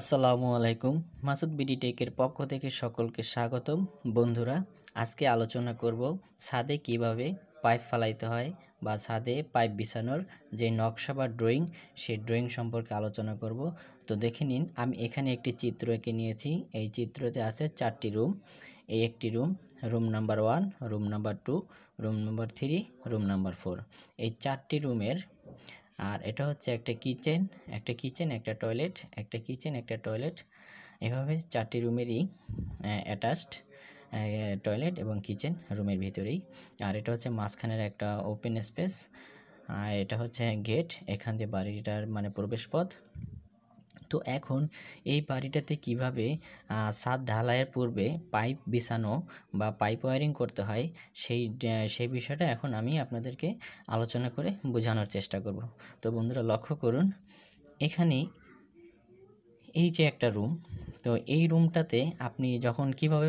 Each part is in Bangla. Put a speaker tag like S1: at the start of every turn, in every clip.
S1: আসসালামু আলাইকুম মাসুদ বিডি টেকের পক্ষ থেকে সকলকে স্বাগতম বন্ধুরা আজকে আলোচনা করব ছাদে কিভাবে পাইপ ফালাইতে হয় বা ছাদে পাইপ বিছানোর যে নকশা বা ড্রয়িং সেই ড্রয়িং সম্পর্কে আলোচনা করব তো দেখে নিন আমি এখানে একটি চিত্র এঁকে নিয়েছি এই চিত্রতে আছে চারটি রুম এই একটি room room number one room number two room number three room number four এই চারটি রুমের আর এটা হচ্ছে একটা কিচেন একটা কিচেন একটা টয়লেট একটা কিচেন একটা টয়লেট এভাবে চারটি রুমেরই অ্যাটাচড টয়লেট এবং কিচেন রুমের ভিতরেই আর এটা হচ্ছে মাঝখানের একটা ওপেন স্পেস আর এটা হচ্ছে গেট এখান দিয়ে বাড়িটার মানে প্রবেশ পথ তো এখন এই বাড়িটাতে কিভাবে ছাদ ঢালাইয়ের পূর্বে পাইপ বিছানো বা পাইপ ওয়ারিং করতে হয় সেই সেই বিষয়টা এখন আমি আপনাদেরকে আলোচনা করে বোঝানোর চেষ্টা করব তো বন্ধুরা লক্ষ্য করুন এখানে এই যে একটা রুম তো এই রুমটাতে আপনি যখন কিভাবে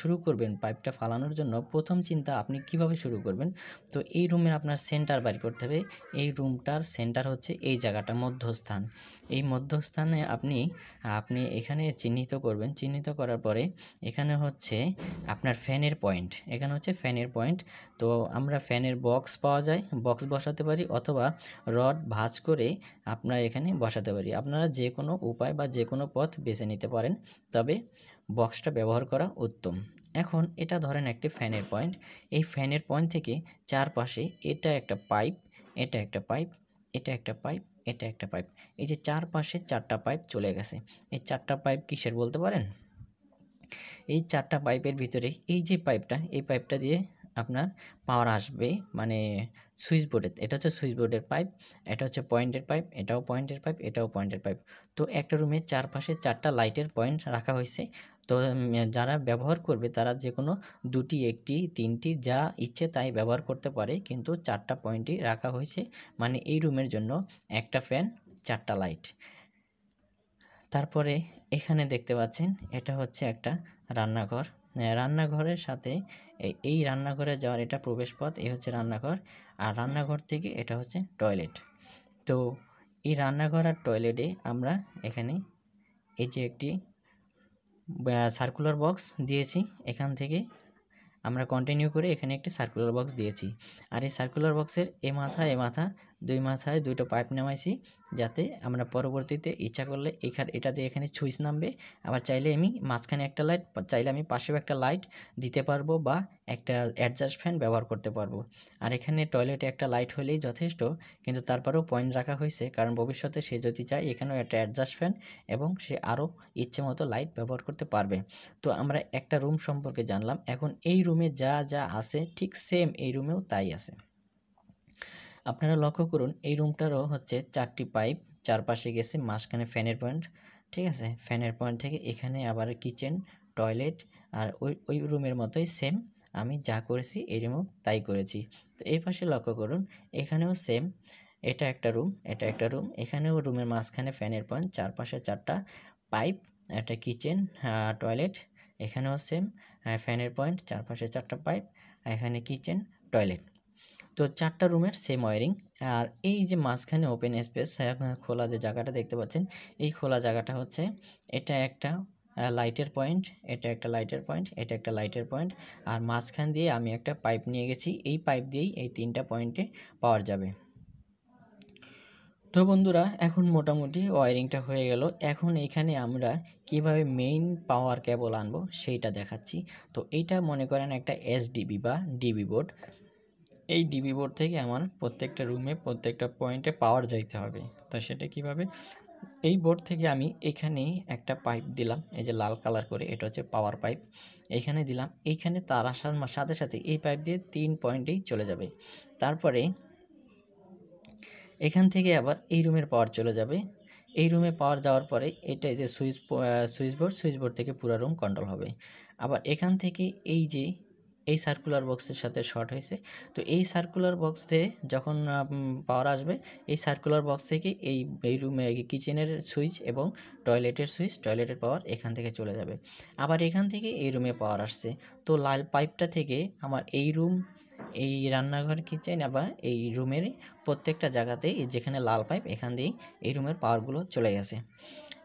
S1: শুরু করবেন পাইপটা ফালানোর জন্য প্রথম চিন্তা আপনি কিভাবে শুরু করবেন তো এই রুমের আপনার সেন্টার বাড়ি করতে হবে এই রুমটার সেন্টার হচ্ছে এই জায়গাটা মধ্যস্থান এই মধ্যস্থানে আপনি আপনি এখানে চিহ্নিত করবেন চিহ্নিত করার পরে এখানে হচ্ছে আপনার ফ্যানের পয়েন্ট এখানে হচ্ছে ফ্যানের পয়েন্ট তো আমরা ফ্যানের বক্স পাওয়া যায় বক্স বসাতে পারি অথবা রড ভাঁজ করে আপনার এখানে বসাতে পারি আপনারা যে কোনো উপায় বা যে কোনো পথ বেছে নিতে পারেন পারেন তবে বক্সটা ব্যবহার করা উত্তম এখন এটা ধরেন একটি ফ্যানের পয়েন্ট এই ফ্যানের পয়েন্ট থেকে চারপাশে এটা একটা পাইপ এটা একটা পাইপ এটা একটা পাইপ এটা একটা পাইপ এই যে চারপাশে চারটা পাইপ চলে গেছে এই চারটা পাইপ কিসের বলতে পারেন এই চারটা পাইপের ভিতরে এই যে পাইপটা এই পাইপটা দিয়ে আপনার পাওয়ার আসবে মানে সুইচ এটা হচ্ছে সুইচ বোর্ডের পাইপ এটা হচ্ছে পয়েন্টের পাইপ এটাও পয়েন্টের পাইপ এটাও পয়েন্টের পাইপ তো একটা রুমের চারপাশে চারটা লাইটের পয়েন্ট রাখা হয়েছে তো যারা ব্যবহার করবে তারা যে কোনো দুটি একটি তিনটি যা ইচ্ছে তাই ব্যবহার করতে পারে কিন্তু চারটা পয়েন্টই রাখা হয়েছে মানে এই রুমের জন্য একটা ফ্যান চারটা লাইট তারপরে এখানে দেখতে পাচ্ছেন এটা হচ্ছে একটা রান্নাঘর রান্নাঘরের সাথে এই রান্নাঘরে যাওয়ার এটা প্রবেশপথ এই হচ্ছে রান্নাঘর আর রান্নাঘর থেকে এটা হচ্ছে টয়লেট তো এই রান্নাঘর আর টয়লেটে আমরা এখানে এই যে একটি সার্কুলার বক্স দিয়েছি এখান থেকে আমরা কন্টিনিউ করে এখানে একটি সার্কুলার বক্স দিয়েছি আর এই সার্কুলার বক্সের এ মাথা এ মাথা দুই মাথায় দুটো পাইপ নামাইছি যাতে আমরা পরবর্তীতে ইচ্ছা করলে এখানে এটা দিয়ে এখানে সুইচ নামবে আবার চাইলে আমি মাঝখানে একটা লাইট চাইলে আমি পাশেও একটা লাইট দিতে পারবো বা একটা অ্যাডজাস্ট ফ্যান ব্যবহার করতে পারবো আর এখানে টয়লেটে একটা লাইট হলেই যথেষ্ট কিন্তু তারপরেও পয়েন্ট রাখা হয়েছে কারণ ভবিষ্যতে সে যদি চায় এখানেও একটা অ্যাডজাস্ট ফ্যান এবং সে আরও ইচ্ছে মতো লাইট ব্যবহার করতে পারবে তো আমরা একটা রুম সম্পর্কে জানলাম এখন এই রুমে যা যা আছে ঠিক সেম এই রুমেও তাই আছে আপনারা লক্ষ্য করুন এই রুমটারও হচ্ছে চারটি পাইপ চারপাশে গেছে মাঝখানে ফ্যানের পয়েন্ট ঠিক আছে ফ্যানের পয়েন্ট থেকে এখানে আবার কিচেন টয়লেট আর ওই ওই রুমের মতোই সেম আমি যা করেছি এই রুমও তাই করেছি তো এই পাশে লক্ষ্য করুন এখানেও সেম এটা একটা রুম এটা একটা রুম এখানেও রুমের মাঝখানে ফ্যানের পয়েন্ট চারপাশে চারটা পাইপ একটা কিচেন টয়লেট এখানেও সেম হ্যাঁ, ফ্যানের পয়েন্ট চারপাশে চারটা পাইপ এখানে কিচেন টয়লেট তো চারটা রুমের সেম ওয়ারিং আর এই যে মাঝখানে ওপেন হ্যাঁ, স্পেস খোলা যে জায়গাটা দেখতে পাচ্ছেন এই খোলা জায়গাটা হচ্ছে এটা একটা লাইটের পয়েন্ট এটা একটা লাইটের পয়েন্ট এটা একটা লাইটের পয়েন্ট আর মাঝখান দিয়ে আমি একটা পাইপ নিয়ে গেছি এই পাইপ দিয়েই এই তিনটা পয়েন্টে পাওয়ার যাবে তো বন্ধুরা এখন মোটামুটি ওয়ারিংটা হয়ে গেল এখন এখানে আমরা কিভাবে মেইন পাওয়ার কেবল আনবো সেইটা দেখাচ্ছি তো এইটা মনে করেন একটা এসডিবি বা ডিবি বোর্ড এই ডিবি বোর্ড থেকে আমার প্রত্যেকটা রুমে প্রত্যেকটা পয়েন্টে পাওয়ার যাইতে হবে তো সেটা কিভাবে এই বোর্ড থেকে আমি এখানেই একটা পাইপ দিলাম এই যে লাল কালার করে এটা হচ্ছে পাওয়ার পাইপ এখানে দিলাম এইখানে তার আসার সাথে সাথে এই পাইপ দিয়ে তিন পয়েন্টেই চলে যাবে তারপরে এখান থেকে আবার এই রুমের পাওয়ার চলে যাবে এই রুমে পাওয়ার যাওয়ার পরে এটা যে switch switch board switch board থেকে পুরো রুম কন্ট্রোল হবে আবার এখান থেকে এই যে এই সার্কুলার বক্সের সাথে শর্ট হয়েছে তো এই সার্কুলার বক্স দিয়ে যখন পাওয়ার আসবে এই সার্কুলার বক্স থেকে এই এই রুমে কিচেনের সুইচ এবং টয়লেটের সুইচ টয়লেটের পাওয়ার এখান থেকে চলে যাবে আবার এখান থেকে এই রুমে পাওয়ার আসছে তো লাল পাইপটা থেকে আমার এই রুম এই রান্নাঘর কিচেন বা এই রুমের প্রত্যেকটা জায়গাতেই যেখানে লাল পাইপ এখান দিয়েই এই রুমের পাওয়ারগুলো চলে গেছে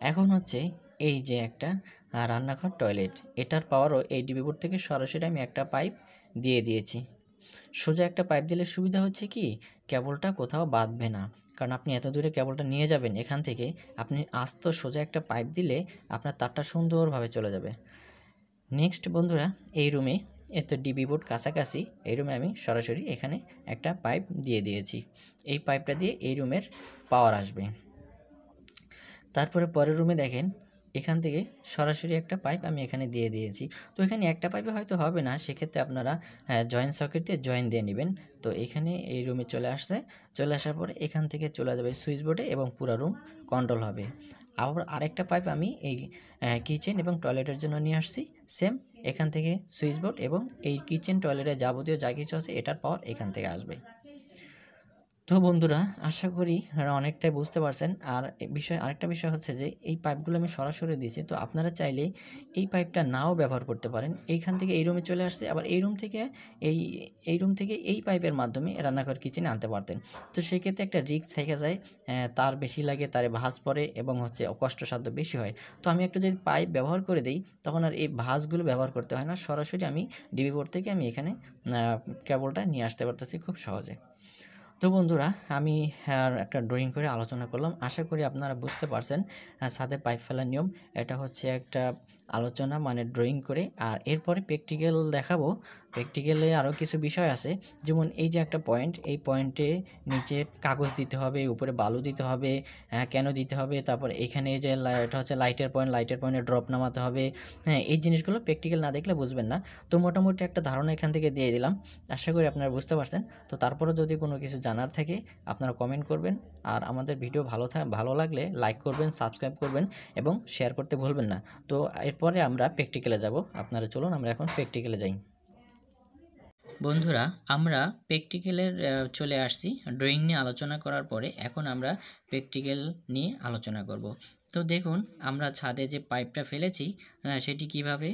S1: এখন হচ্ছে এই যে একটা রান্নাঘর টয়লেট এটার পাওয়ারও এই ডিবিবোর্ড থেকে সরাসরি আমি একটা পাইপ দিয়ে দিয়েছি সোজা একটা পাইপ দিলে সুবিধা হচ্ছে কি কেবলটা কোথাও বাঁধবে না কারণ আপনি এত দূরে কেবলটা নিয়ে যাবেন এখান থেকে আপনি আস্ত সোজা একটা পাইপ দিলে আপনার তারটা সুন্দরভাবে চলে যাবে নেক্সট বন্ধুরা এই রুমে এত ডিবি বোর্ড কাছাকাছি এই রুমে আমি সরাসরি এখানে একটা পাইপ দিয়ে দিয়েছি এই পাইপটা দিয়ে এই রুমের পাওয়ার আসবে তারপরে পরের রুমে দেখেন এখান থেকে সরাসরি একটা পাইপ আমি এখানে দিয়ে দিয়েছি তো এখানে একটা পাইপে হয়তো হবে না সেক্ষেত্রে আপনারা জয়েন্ট সকেট দিয়ে জয়েন দিয়ে নেবেন তো এখানে এই রুমে চলে আসছে চলে আসার পর এখান থেকে চলে যাবে সুইচ বোর্ডে এবং পুরো রুম কন্ট্রোল হবে আবার আরেকটা পাইপ আমি এই কিচেন হ্যাঁ, এবং টয়লেটের জন্য নিয়ে আসছি সেম এখান থেকে সুইচ বোর্ড এবং এই কিচেন টয়লেটে যাবতীয় যা কিছু আছে এটার পাওয়ার এখান থেকে আসবে তো বন্ধুরা আশা করি অনেকটাই বুঝতে পারছেন আর বিষয় আরেকটা বিষয় হচ্ছে যে এই পাইপগুলো আমি সরাসরি দিয়েছি তো আপনারা চাইলে এই পাইপটা নাও ব্যবহার করতে পারেন এইখান থেকে এই রুমে চলে আসছে আবার এই রুম থেকে এই এই রুম থেকে এই পাইপের মাধ্যমে রান্নাঘর কিচেনে আনতে পারতেন তো সেক্ষেত্রে একটা রিক্স থেকে যায় তার বেশি লাগে তারে ভাঁজ পড়ে এবং হচ্ছে কষ্টসাধ্য বেশি হয় তো আমি একটু যদি পাইপ ব্যবহার করে দিই তখন আর এই ভাঁজগুলো ব্যবহার করতে হয় না সরাসরি আমি ডিবি বোর্ড থেকে আমি এখানে কেবলটা নিয়ে আসতে পারতেছি খুব সহজে তো বন্ধুরা আমি একটা ড্রয়িং করে আলোচনা করলাম আশা করি আপনারা বুঝতে পারছেন সাথে পাইপ ফেলার নিয়ম এটা হচ্ছে একটা আলোচনা মানে ড্রয়িং করে আর এরপরে প্র্যাকটিক্যাল দেখাবো প্র্যাকটিক্যালে আরও কিছু বিষয় আছে যেমন এই যে একটা পয়েন্ট এই পয়েন্টে নিচে কাগজ দিতে হবে উপরে বালু দিতে হবে হ্যাঁ কেন দিতে হবে তারপর এখানে যে এটা হচ্ছে লাইটের পয়েন্ট লাইটের পয়েন্টে ড্রপ নামাতে হবে হ্যাঁ এই জিনিসগুলো প্র্যাকটিক্যাল না দেখলে বুঝবেন না তো মোটামুটি একটা ধারণা এখান থেকে দিয়ে দিলাম আশা করি আপনারা বুঝতে পারছেন তো তারপরও যদি কোনো কিছু জানার থাকে আপনারা কমেন্ট করবেন আর আমাদের ভিডিও ভালো ভালো লাগলে লাইক করবেন সাবস্ক্রাইব করবেন এবং শেয়ার করতে ভুলবেন না তো এরপরে আমরা প্র্যাকটিক্যালে যাব আপনারা চলুন আমরা এখন প্র্যাকটিক্যালে যাই বন্ধুরা আমরা প্র্যাকটিক্যালের চলে আসছি ড্রয়িং নিয়ে আলোচনা করার পরে এখন আমরা প্র্যাকটিক্যাল নিয়ে আলোচনা করব তো দেখুন আমরা ছাদে যে পাইপটা ফেলেছি সেটি কিভাবে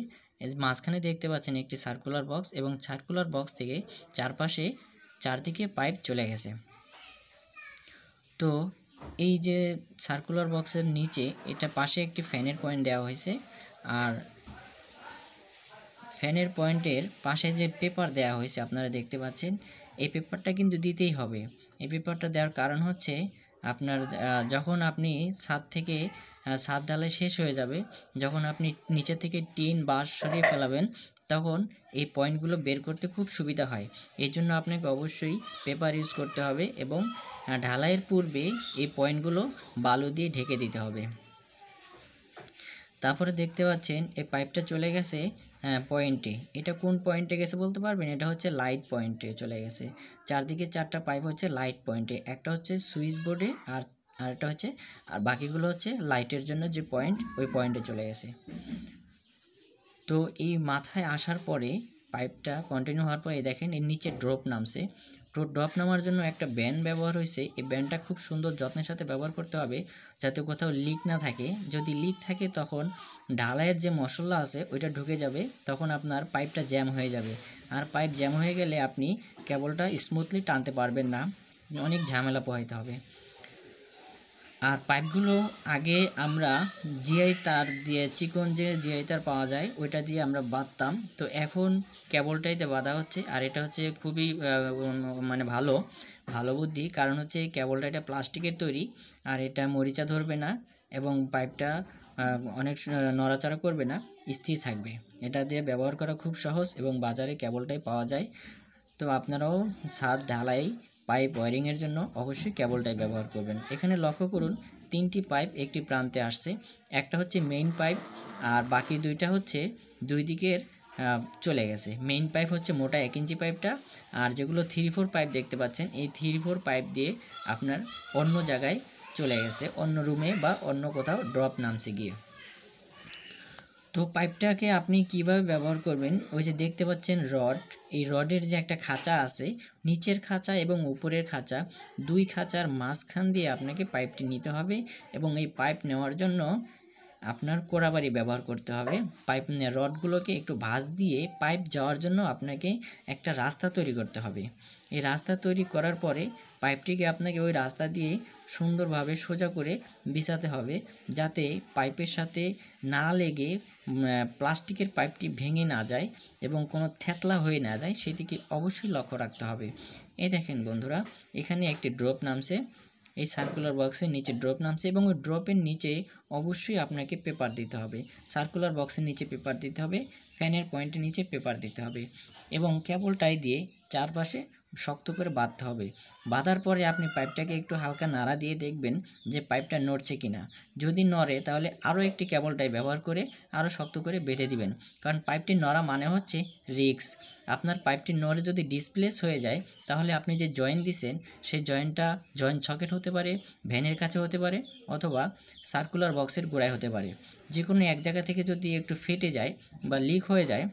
S1: মাঝখানে দেখতে পাচ্ছেন একটি সার্কুলার বক্স এবং সার্কুলার বক্স থেকে চারপাশে চারদিকে পাইপ চলে গেছে তো এই যে সার্কুলার বক্সের নিচে এটা পাশে একটি ফ্যানের পয়েন্ট দেওয়া হয়েছে আর ফ্যানের পয়েন্টের পাশে যে পেপার দেয়া হয়েছে আপনারা দেখতে পাচ্ছেন এই পেপারটা কিন্তু দিতেই হবে এই পেপারটা দেওয়ার কারণ হচ্ছে আপনার যখন আপনি ছাদ থেকে ছাদ ঢালাই শেষ হয়ে যাবে যখন আপনি নিচে থেকে টিন বাঁশ সরিয়ে ফেলাবেন তখন এই পয়েন্টগুলো বের করতে খুব সুবিধা হয় এই জন্য আপনাকে অবশ্যই পেপার ইউজ করতে হবে এবং ঢালাইয়ের পূর্বে এই পয়েন্টগুলো বালু দিয়ে ঢেকে দিতে হবে তারপরে দেখতে পাচ্ছেন এই পাইপটা চলে গেছে হ্যাঁ পয়েন্টে এটা কোন পয়েন্টে গেছে বলতে পারবেন এটা হচ্ছে লাইট পয়েন্টে চলে গেছে চারদিকে চারটা পাইপ হচ্ছে লাইট পয়েন্টে একটা হচ্ছে সুইচ বোর্ডে আর আর একটা হচ্ছে আর বাকিগুলো হচ্ছে লাইটের জন্য যে পয়েন্ট ওই পয়েন্টে চলে গেছে তো এই মাথায় আসার পরে পাইপটা কন্টিনিউ হওয়ার পরে দেখেন এর নিচে ড্রপ নামছে তো ড্রপ নামার জন্য একটা ব্যান্ড ব্যবহার হয়েছে এই ব্যান্ডটা খুব সুন্দর যত্নের সাথে ব্যবহার করতে হবে যাতে কোথাও লিক না থাকে যদি লিক থাকে তখন ঢালাইয়ের যে মশলা আছে ওইটা ঢুকে যাবে তখন আপনার পাইপটা জ্যাম হয়ে যাবে আর পাইপ জ্যাম হয়ে গেলে আপনি কেবলটা স্মুথলি টানতে পারবেন না অনেক ঝামেলা পোহাইতে হবে আর পাইপগুলো আগে আমরা জিআই তার দিয়ে চিকন যে জিআই তার পাওয়া যায় ওইটা দিয়ে আমরা বাঁধতাম তো এখন কেবলটাইতে বাঁধা হচ্ছে আর এটা হচ্ছে খুবই মানে ভালো ভালো বুদ্ধি কারণ হচ্ছে কেবলটা এটা প্লাস্টিকের তৈরি আর এটা মরিচা ধরবে না এবং পাইপটা অনেক নড়াচড়া করবে না স্থির থাকবে এটা দিয়ে ব্যবহার করা খুব সহজ এবং বাজারে কেবলটাই পাওয়া যায় তো আপনারাও ছাদ ঢালাই পাইপ ওয়ারিংয়ের জন্য অবশ্যই কেবলটাই ব্যবহার করবেন এখানে লক্ষ্য করুন তিনটি পাইপ একটি প্রান্তে আসছে একটা হচ্ছে মেইন পাইপ আর বাকি দুইটা হচ্ছে দুই দিকের চলে গেছে মেইন পাইপ হচ্ছে মোটা এক ইঞ্চি পাইপটা আর যেগুলো থ্রি ফোর পাইপ দেখতে পাচ্ছেন এই থ্রি ফোর পাইপ দিয়ে আপনার অন্য জায়গায় চলে গেছে অন্য রুমে বা অন্য কোথাও ড্রপ নামছে গিয়ে তো পাইপটাকে আপনি কিভাবে ব্যবহার করবেন ওই যে দেখতে পাচ্ছেন রড এই রডের যে একটা খাঁচা আছে নিচের খাঁচা এবং উপরের খাঁচা দুই খাঁচার মাঝখান দিয়ে আপনাকে পাইপটি নিতে হবে এবং এই পাইপ নেওয়ার জন্য আপনার কোড়াবাড়ি ব্যবহার করতে হবে পাইপ মানে রডগুলোকে একটু ভাঁজ দিয়ে পাইপ যাওয়ার জন্য আপনাকে একটা রাস্তা তৈরি করতে হবে এই রাস্তা তৈরি করার পরে পাইপটিকে আপনাকে ওই রাস্তা দিয়ে সুন্দরভাবে সোজা করে বিছাতে হবে যাতে পাইপের সাথে না লেগে প্লাস্টিকের পাইপটি ভেঙে না যায় এবং কোনো থেতলা হয়ে না যায় সেদিকে অবশ্যই লক্ষ্য রাখতে হবে এই দেখেন বন্ধুরা এখানে একটি ড্রপ নামছে এই সার্কুলার বক্সের নিচে ড্রপ নামছে এবং ওই ড্রপের নিচে অবশ্যই আপনাকে পেপার দিতে হবে সার্কুলার বক্সের নিচে পেপার দিতে হবে ফ্যানের পয়েন্টের নিচে পেপার দিতে হবে এবং কেবল টাই দিয়ে চারপাশে শক্ত করে বাঁধতে হবে বাঁধার পরে আপনি পাইপটাকে একটু হালকা নাড়া দিয়ে দেখবেন যে পাইপটা নড়ছে কিনা যদি নড়ে তাহলে আরও একটি কেবলটাই ব্যবহার করে আরও শক্ত করে বেঁধে দিবেন কারণ পাইপটি নড়া মানে হচ্ছে রিক্স আপনার পাইপটি নড়ে যদি ডিসপ্লেস হয়ে যায় তাহলে আপনি যে জয়েন্ট দিছেন সেই জয়েন্টটা জয়েন্ট সকেট হতে পারে ভ্যানের কাছে হতে পারে অথবা সার্কুলার বক্সের গোড়ায় হতে পারে যে কোনো এক জায়গা থেকে যদি একটু ফেটে যায় বা লিক হয়ে যায়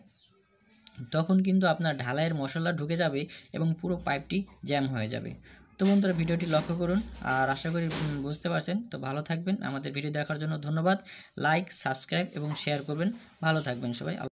S1: তখন কিন্তু আপনার ঢালাইয়ের মশলা ঢুকে যাবে এবং পুরো পাইপটি জ্যাম হয়ে যাবে তো বন্ধুরা ভিডিওটি লক্ষ্য করুন আর আশা করি বুঝতে পারছেন তো ভালো থাকবেন আমাদের ভিডিও দেখার জন্য ধন্যবাদ লাইক সাবস্ক্রাইব এবং শেয়ার করবেন ভালো থাকবেন সবাই